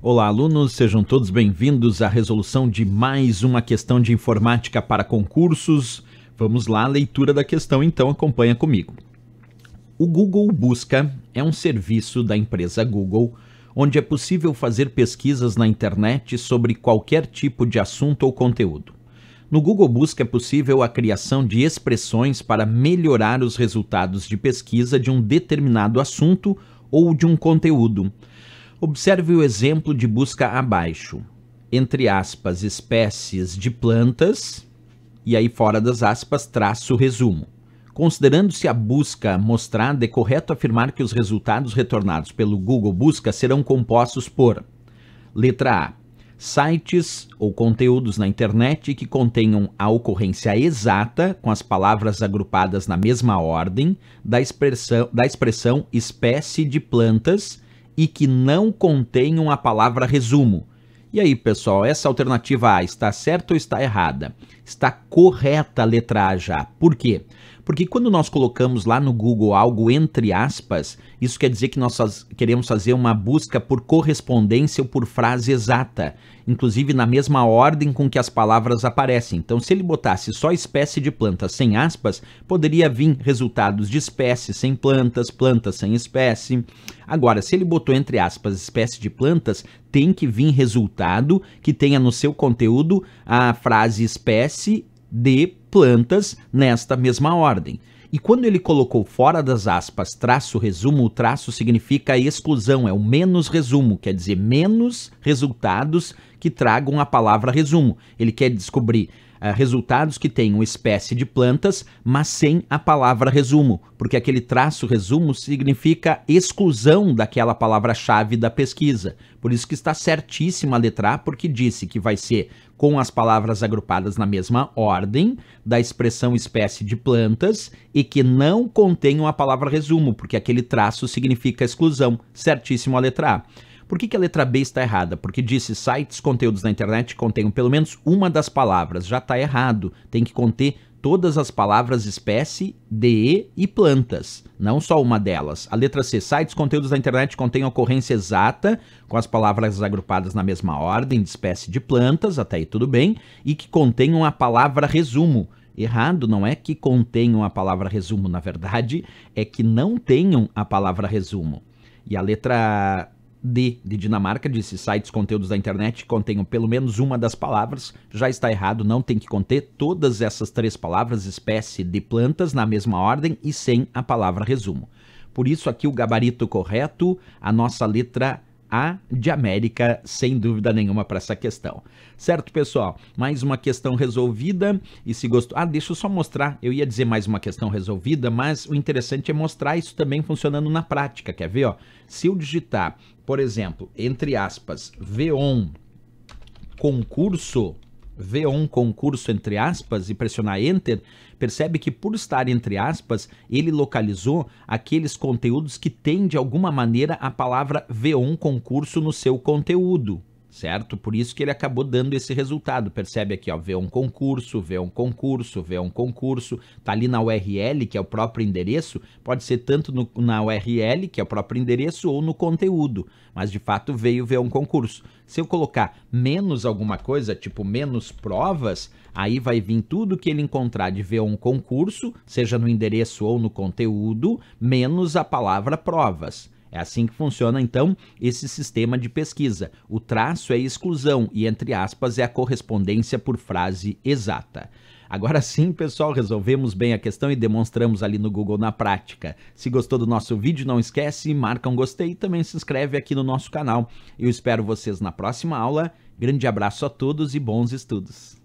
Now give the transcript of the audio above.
Olá, alunos, sejam todos bem-vindos à resolução de mais uma questão de informática para concursos. Vamos lá, à leitura da questão, então acompanha comigo. O Google Busca é um serviço da empresa Google onde é possível fazer pesquisas na internet sobre qualquer tipo de assunto ou conteúdo. No Google Busca é possível a criação de expressões para melhorar os resultados de pesquisa de um determinado assunto ou de um conteúdo. Observe o exemplo de busca abaixo. Entre aspas, espécies de plantas, e aí fora das aspas, traço resumo. Considerando-se a busca mostrada, é correto afirmar que os resultados retornados pelo Google Busca serão compostos por letra A, sites ou conteúdos na internet que contenham a ocorrência exata, com as palavras agrupadas na mesma ordem, da expressão, da expressão espécie de plantas e que não contenham a palavra resumo. E aí, pessoal, essa alternativa A está certa ou está errada? Está correta a letra A já. Por quê? Porque quando nós colocamos lá no Google algo entre aspas, isso quer dizer que nós faz, queremos fazer uma busca por correspondência ou por frase exata, inclusive na mesma ordem com que as palavras aparecem. Então, se ele botasse só espécie de planta sem aspas, poderia vir resultados de espécie sem plantas, plantas sem espécie. Agora, se ele botou entre aspas espécie de plantas, tem que vir resultado que tenha no seu conteúdo a frase espécie de plantas nesta mesma ordem. E quando ele colocou fora das aspas traço resumo, o traço significa exclusão, é o menos resumo, quer dizer menos resultados que tragam a palavra resumo. Ele quer descobrir uh, resultados que tenham espécie de plantas, mas sem a palavra resumo, porque aquele traço resumo significa exclusão daquela palavra-chave da pesquisa. Por isso que está certíssima a letra A, porque disse que vai ser com as palavras agrupadas na mesma ordem da expressão espécie de plantas e que não contenham a palavra resumo, porque aquele traço significa exclusão. Certíssimo a letra A. Por que, que a letra B está errada? Porque disse sites, conteúdos na internet contenham pelo menos uma das palavras. Já está errado. Tem que conter todas as palavras espécie, DE e plantas, não só uma delas. A letra C, sites, conteúdos na internet contêm ocorrência exata, com as palavras agrupadas na mesma ordem, de espécie de plantas, até aí tudo bem, e que contenham a palavra resumo. Errado não é que contenham a palavra resumo, na verdade, é que não tenham a palavra resumo. E a letra D de Dinamarca disse: sites conteúdos da internet que contenham pelo menos uma das palavras. Já está errado, não tem que conter todas essas três palavras, espécie de plantas, na mesma ordem e sem a palavra resumo. Por isso, aqui o gabarito correto, a nossa letra a de América, sem dúvida nenhuma, para essa questão. Certo, pessoal? Mais uma questão resolvida. E se gostou. Ah, deixa eu só mostrar. Eu ia dizer mais uma questão resolvida, mas o interessante é mostrar isso também funcionando na prática. Quer ver? Ó? Se eu digitar, por exemplo, entre aspas, VON concurso vê um concurso entre aspas e pressionar enter, percebe que por estar entre aspas, ele localizou aqueles conteúdos que têm de alguma maneira a palavra V1 concurso no seu conteúdo certo? Por isso que ele acabou dando esse resultado. Percebe aqui, ó, vê um concurso, vê um concurso, vê um concurso, tá ali na URL, que é o próprio endereço, pode ser tanto no, na URL, que é o próprio endereço, ou no conteúdo, mas de fato veio ver um concurso. Se eu colocar menos alguma coisa, tipo menos provas, aí vai vir tudo que ele encontrar de ver um concurso, seja no endereço ou no conteúdo, menos a palavra provas. É assim que funciona então esse sistema de pesquisa. O traço é exclusão e, entre aspas, é a correspondência por frase exata. Agora sim, pessoal, resolvemos bem a questão e demonstramos ali no Google na prática. Se gostou do nosso vídeo, não esquece, marca um gostei e também se inscreve aqui no nosso canal. Eu espero vocês na próxima aula. Grande abraço a todos e bons estudos!